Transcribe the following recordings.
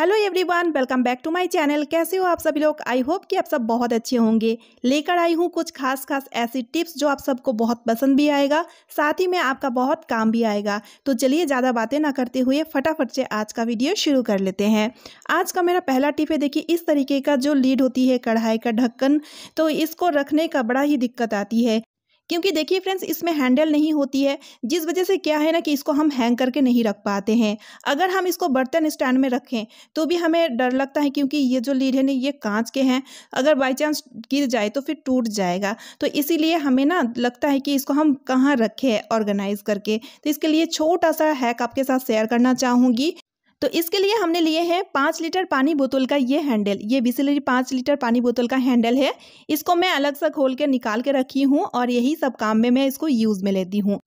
hello everyone welcome back to my channel कैसे हो आप सभी लोग आई होप कि आप सब बहुत अच्छे होंगे लेकर आई हूँ कुछ खास खास ऐसी टिप्स जो आप सबको बहुत पसंद भी आएगा साथ ही में आपका बहुत काम भी आएगा तो चलिए ज़्यादा बातें ना करते हुए फटाफट से आज का वीडियो शुरू कर लेते हैं आज का मेरा पहला टिप है देखिए इस तरीके का जो लीड होती है कढ़ाई का ढक्कन तो इसको रखने का बड़ा ही दिक्कत आती है क्योंकि देखिए फ्रेंड्स इसमें हैंडल नहीं होती है जिस वजह से क्या है ना कि इसको हम हैंग करके नहीं रख पाते हैं अगर हम इसको बर्तन स्टैंड में रखें तो भी हमें डर लगता है क्योंकि ये जो लीड है ना ये कांच के हैं अगर बाई चांस गिर जाए तो फिर टूट जाएगा तो इसीलिए हमें ना लगता है कि इसको हम कहाँ रखें ऑर्गेनाइज़ करके तो इसके लिए छोटा सा हैक आपके साथ शेयर करना चाहूँगी तो इसके लिए हमने लिए हैं पाँच लीटर पानी बोतल का ये हैंडल ये बिसलरी पाँच लीटर पानी बोतल का हैंडल है इसको मैं अलग से खोल के निकाल के रखी हूँ और यही सब काम में मैं इसको यूज़ में लेती हूँ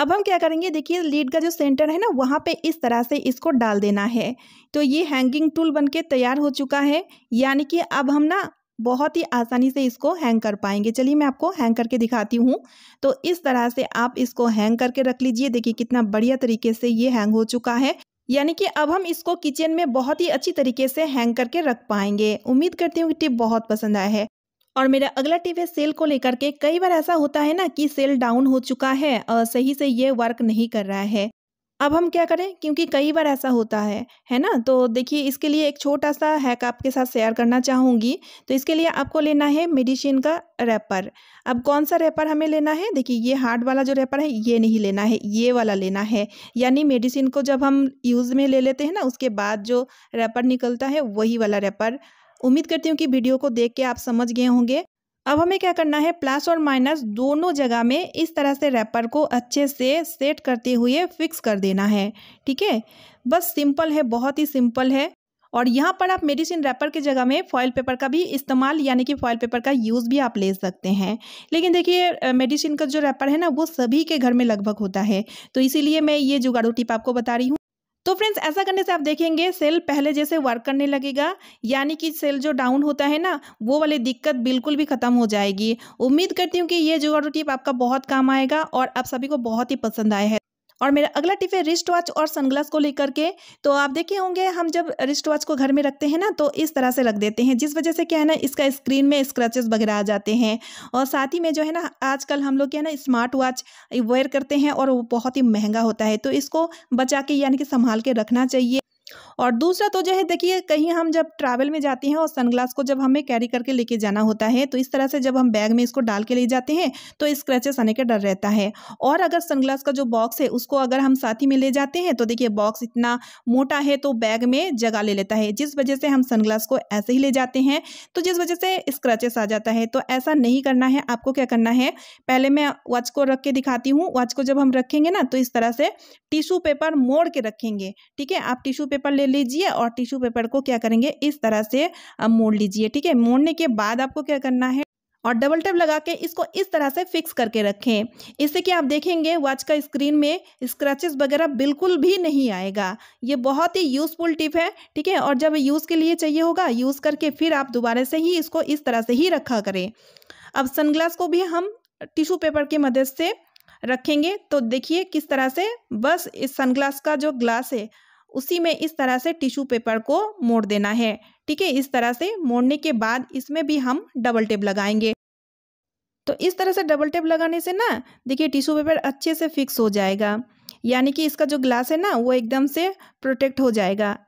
अब हम क्या करेंगे देखिए लीड का जो सेंटर है ना वहाँ पे इस तरह से इसको डाल देना है तो ये हैंगिंग टूल बनके तैयार हो चुका है यानी कि अब हम ना बहुत ही आसानी से इसको हैंग कर पाएंगे चलिए मैं आपको हैंग करके दिखाती हूँ तो इस तरह से आप इसको हैंग करके रख लीजिए देखिए कितना बढ़िया तरीके से ये हैंग हो चुका है यानी कि अब हम इसको किचन में बहुत ही अच्छी तरीके से हैंग करके रख पाएंगे उम्मीद करती हूँ कि टिप बहुत पसंद आया है और मेरा अगला टिप है सेल को लेकर के कई बार ऐसा होता है ना कि सेल डाउन हो चुका है और सही से ये वर्क नहीं कर रहा है अब हम क्या करें क्योंकि कई बार ऐसा होता है है ना तो देखिए इसके लिए एक छोटा सा हैक आपके साथ शेयर करना चाहूँगी तो इसके लिए आपको लेना है मेडिसिन का रैपर अब कौन सा रैपर हमें लेना है देखिए ये हार्ड वाला जो रैपर है ये नहीं लेना है ये वाला लेना है यानी मेडिसिन को जब हम यूज़ में ले लेते हैं ना उसके बाद जो रैपर निकलता है वही वाला रैपर उम्मीद करती हूँ कि वीडियो को देख के आप समझ गए होंगे अब हमें क्या करना है प्लस और माइनस दोनों जगह में इस तरह से रैपर को अच्छे से सेट करते हुए फिक्स कर देना है ठीक है बस सिंपल है बहुत ही सिंपल है और यहाँ पर आप मेडिसिन रैपर के जगह में फॉयल पेपर का भी इस्तेमाल यानी कि फॉयल पेपर का यूज़ भी आप ले सकते हैं लेकिन देखिए मेडिसिन का जो रैपर है ना वो सभी के घर में लगभग होता है तो इसीलिए मैं ये जुगाड़ू टिप आपको बता रही हूँ तो फ्रेंड्स ऐसा करने से आप देखेंगे सेल पहले जैसे वर्क करने लगेगा यानी कि सेल जो डाउन होता है ना वो वाली दिक्कत बिल्कुल भी खत्म हो जाएगी उम्मीद करती हूँ कि ये जुगाड़ू टिप आपका बहुत काम आएगा और आप सभी को बहुत ही पसंद आया है और मेरा अगला टिप है रिस्ट वॉच और सनग्लास को लेकर के तो आप देखे होंगे हम जब रिस्ट वॉच को घर में रखते हैं ना तो इस तरह से रख देते हैं जिस वजह से क्या है ना इसका स्क्रीन में स्क्रैचेस वगैरह आ जाते हैं और साथ ही में जो है ना आजकल हम लोग क्या है ना स्मार्ट वॉच वेयर करते हैं और वो बहुत ही महंगा होता है तो इसको बचा के यानी कि संभाल के रखना चाहिए और दूसरा तो जो है देखिए कहीं हम जब ट्रैवल में जाते हैं और सनग्लास को जब हमें कैरी करके लेके जाना होता है तो इस तरह से जब हम बैग में इसको डाल के ले जाते हैं तो स्क्रैचेस आने का डर रहता है और अगर सनग्लास का जो बॉक्स है उसको अगर हम साथ ही में ले जाते हैं तो देखिए बॉक्स इतना मोटा है तो बैग में जगह ले लेता है जिस वजह से हम सनग्लास को ऐसे ही ले जाते हैं तो जिस वजह से स्क्रैचेस आ जाता है तो ऐसा नहीं करना है आपको क्या करना है पहले मैं वॉच को रख के दिखाती हूँ वॉच को जब हम रखेंगे ना तो इस तरह से टिश्यू पेपर मोड़ के रखेंगे ठीक है आप टिश्यू पेपर ले लीजिए और टिश्यू पेपर को क्या करेंगे इस तरह से मोड़ लीजिए ठीक है मोड़ने के बाद आपको क्या करना है और डबल टेप लगा के इसको इस तरह से फिक्स करके रखें इससे कि आप देखेंगे वॉच का स्क्रीन में स्क्रैचेस वगैरह बिल्कुल भी नहीं आएगा ये बहुत ही यूज़फुल टिप है ठीक है और जब यूज़ के लिए चाहिए होगा यूज़ करके फिर आप दोबारा से ही इसको इस तरह से ही रखा करें अब सनग्लास को भी हम टिशू पेपर की मदद से रखेंगे तो देखिए किस तरह से बस इस सनग्लास का जो ग्लास है उसी में इस तरह से टिश्यू पेपर को मोड़ देना है ठीक है इस तरह से मोड़ने के बाद इसमें भी हम डबल टेप लगाएंगे तो इस तरह से डबल टेप लगाने से ना देखिए टिश्यू पेपर अच्छे से फिक्स हो जाएगा यानी कि इसका जो ग्लास है ना वो एकदम से प्रोटेक्ट हो जाएगा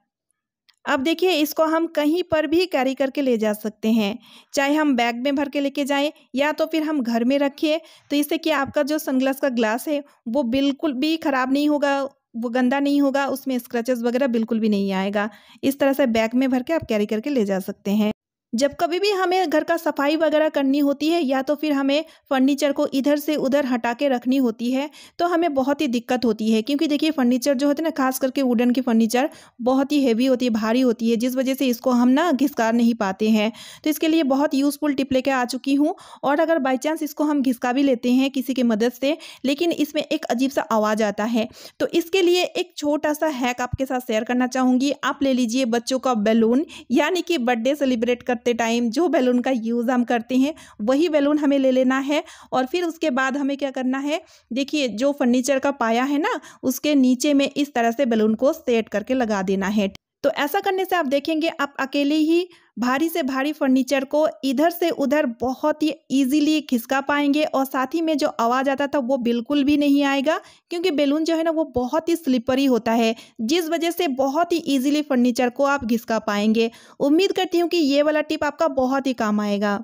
अब देखिए इसको हम कहीं पर भी कैरी करके ले जा सकते हैं चाहे हम बैग में भर के लेके जाएं या तो फिर हम घर में रखें तो इससे कि आपका जो सनग्लास का ग्लास है वो बिल्कुल भी ख़राब नहीं होगा वो गंदा नहीं होगा उसमें स्क्रैचेस वगैरह बिल्कुल भी नहीं आएगा इस तरह से बैग में भर के आप कैरी करके ले जा सकते हैं जब कभी भी हमें घर का सफाई वगैरह करनी होती है या तो फिर हमें फर्नीचर को इधर से उधर हटा के रखनी होती है तो हमें बहुत ही दिक्कत होती है क्योंकि देखिए फर्नीचर जो होते हैं ना खास करके वुडन की फर्नीचर बहुत ही हैवी होती है भारी होती है जिस वजह से इसको हम ना घिसका नहीं पाते हैं तो इसके लिए बहुत यूज़फुल टिप लेके आ चुकी हूँ और अगर बाई चांस इसको हम घिसका भी लेते हैं किसी की मदद से लेकिन इसमें एक अजीब सा आवाज़ आता है तो इसके लिए एक छोटा सा हैक आपके साथ शेयर करना चाहूँगी आप ले लीजिए बच्चों का बैलून यानी कि बर्थडे सेलिब्रेट कर करते टाइम जो बैलून का यूज़ हम करते हैं वही बैलून हमें ले लेना है और फिर उसके बाद हमें क्या करना है देखिए जो फर्नीचर का पाया है ना उसके नीचे में इस तरह से बैलून को सेट करके लगा देना है तो ऐसा करने से आप देखेंगे आप अकेले ही भारी से भारी फर्नीचर को इधर से उधर बहुत ही ईजिली खिसका पाएंगे और साथ ही में जो आवाज़ आता था वो बिल्कुल भी नहीं आएगा क्योंकि बैलून जो है ना वो बहुत ही स्लिपरी होता है जिस वजह से बहुत ही ईजिली फर्नीचर को आप घिसका पाएंगे उम्मीद करती हूँ कि ये वाला टिप आपका बहुत ही काम आएगा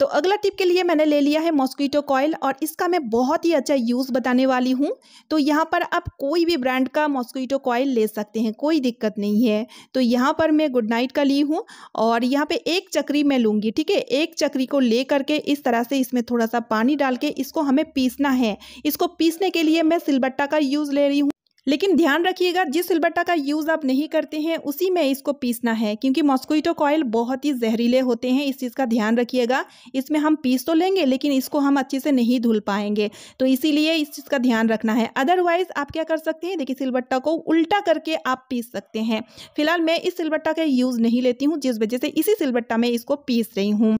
तो अगला टिप के लिए मैंने ले लिया है मॉस्किटो कॉयल और इसका मैं बहुत ही अच्छा यूज़ बताने वाली हूँ तो यहाँ पर आप कोई भी ब्रांड का मॉस्किटो कॉयल ले सकते हैं कोई दिक्कत नहीं है तो यहाँ पर मैं गुड नाइट का ली हूँ और यहाँ पे एक चक्री मैं लूँगी ठीक है एक चक्री को ले करके इस तरह से इसमें थोड़ा सा पानी डाल के इसको हमें पीसना है इसको पीसने के लिए मैं सिलबट्टा का यूज़ ले रही हूँ लेकिन ध्यान रखिएगा जिस सिलबट्टा का यूज़ आप नहीं करते हैं उसी में इसको पीसना है क्योंकि मॉस्कोइटो कॉयल बहुत ही जहरीले होते हैं इस चीज़ का ध्यान रखिएगा इसमें हम पीस तो लेंगे लेकिन इसको हम अच्छे से नहीं धुल पाएंगे तो इसीलिए इस चीज़ का ध्यान रखना है अदरवाइज़ आप क्या कर सकते हैं देखिए सिलबट्टा को उल्टा करके आप पीस सकते हैं फिलहाल मैं इस सिलबट्टा का यूज़ नहीं लेती हूँ जिस वजह से इसी सिलबट्टा में इसको पीस रही हूँ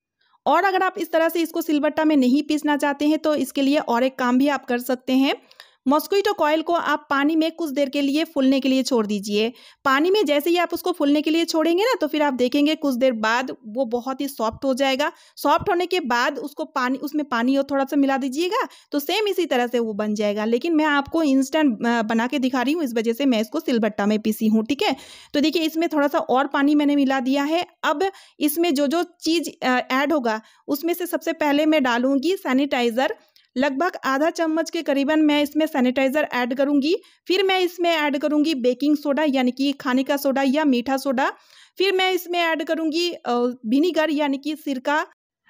और अगर आप इस तरह से इसको सिलबट्टा में नहीं पीसना चाहते हैं तो इसके लिए और एक काम भी आप कर सकते हैं मॉस्कुटो कॉयल को आप पानी में कुछ देर के लिए फूलने के लिए छोड़ दीजिए पानी में जैसे ही आप उसको फूलने के लिए छोड़ेंगे ना तो फिर आप देखेंगे कुछ देर बाद वो बहुत ही सॉफ्ट हो जाएगा सॉफ्ट होने के बाद उसको पानी उसमें पानी और थोड़ा सा मिला दीजिएगा तो सेम इसी तरह से वो बन जाएगा लेकिन मैं आपको इंस्टेंट बना के दिखा रही हूँ इस वजह से मैं इसको सिलबट्टा में पीसी हूँ ठीक है तो देखिए इसमें थोड़ा सा और पानी मैंने मिला दिया है अब इसमें जो जो चीज़ ऐड होगा उसमें से सबसे पहले मैं डालूंगी सैनिटाइज़र लगभग आधा चम्मच के करीबन मैं इसमें सैनिटाइज़र ऐड करूंगी फिर मैं इसमें ऐड करूंगी बेकिंग सोडा यानी कि खाने का सोडा या मीठा सोडा फिर मैं इसमें ऐड करूंगी विनीगर यानी कि सिरका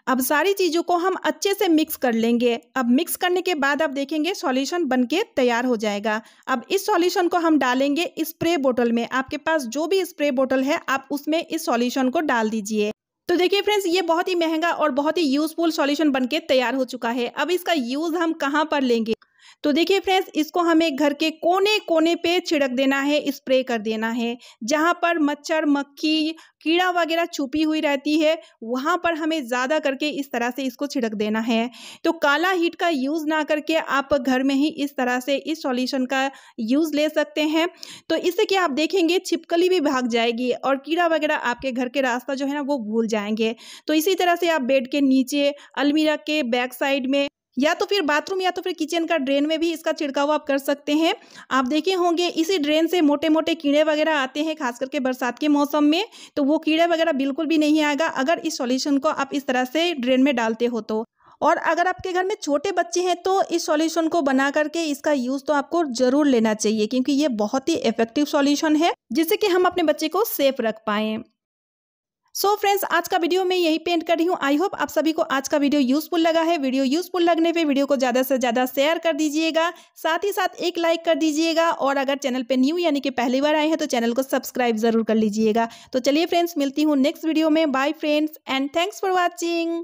अब सारी चीज़ों को हम अच्छे से मिक्स कर लेंगे अब मिक्स करने के बाद आप देखेंगे सॉल्यूशन बनके तैयार हो जाएगा अब इस सॉल्यूशन को हम डालेंगे स्प्रे बोतल में आपके पास जो भी स्प्रे बोतल है आप उसमें इस सॉल्यूशन को डाल दीजिए तो देखिए फ्रेंड्स ये बहुत ही महंगा और बहुत ही यूजफुल सॉल्यूशन बनके तैयार हो चुका है अब इसका यूज़ हम कहाँ पर लेंगे तो देखिए फ्रेंड्स इसको हमें घर के कोने कोने पे छिड़क देना है स्प्रे कर देना है जहाँ पर मच्छर मक्खी कीड़ा वगैरह छुपी हुई रहती है वहाँ पर हमें ज़्यादा करके इस तरह से इसको छिड़क देना है तो काला हीट का यूज़ ना करके आप घर में ही इस तरह से इस सॉल्यूशन का यूज़ ले सकते हैं तो इससे क्या आप देखेंगे छिपकली भी भाग जाएगी और कीड़ा वगैरह आपके घर के रास्ता जो है ना वो भूल जाएंगे तो इसी तरह से आप बेड के नीचे अलमीरा के बैक साइड में या तो फिर बाथरूम या तो फिर किचन का ड्रेन में भी इसका छिड़काव आप कर सकते हैं आप देखे होंगे इसी ड्रेन से मोटे मोटे कीड़े वगैरह आते हैं खास करके बरसात के मौसम में तो वो कीड़े वगैरह बिल्कुल भी नहीं आएगा अगर इस सॉल्यूशन को आप इस तरह से ड्रेन में डालते हो तो और अगर आपके घर में छोटे बच्चे हैं तो इस सॉल्यूशन को बना करके इसका यूज़ तो आपको ज़रूर लेना चाहिए क्योंकि ये बहुत ही इफेक्टिव सॉल्यूशन है जिससे कि हम अपने बच्चे को सेफ रख पाए सो so फ्रेंड्स आज का वीडियो मैं यही पेंट कर रही हूँ आई होप आप सभी को आज का वीडियो यूजफुल लगा है वीडियो यूजफुल लगने पे वीडियो को ज़्यादा से ज़्यादा शेयर कर दीजिएगा साथ ही साथ एक लाइक कर दीजिएगा और अगर चैनल पे न्यू यानी कि पहली बार आए हैं तो चैनल को सब्सक्राइब ज़रूर कर लीजिएगा तो चलिए फ्रेंड्स मिलती हूँ नेक्स्ट वीडियो में bye friends and thanks for watching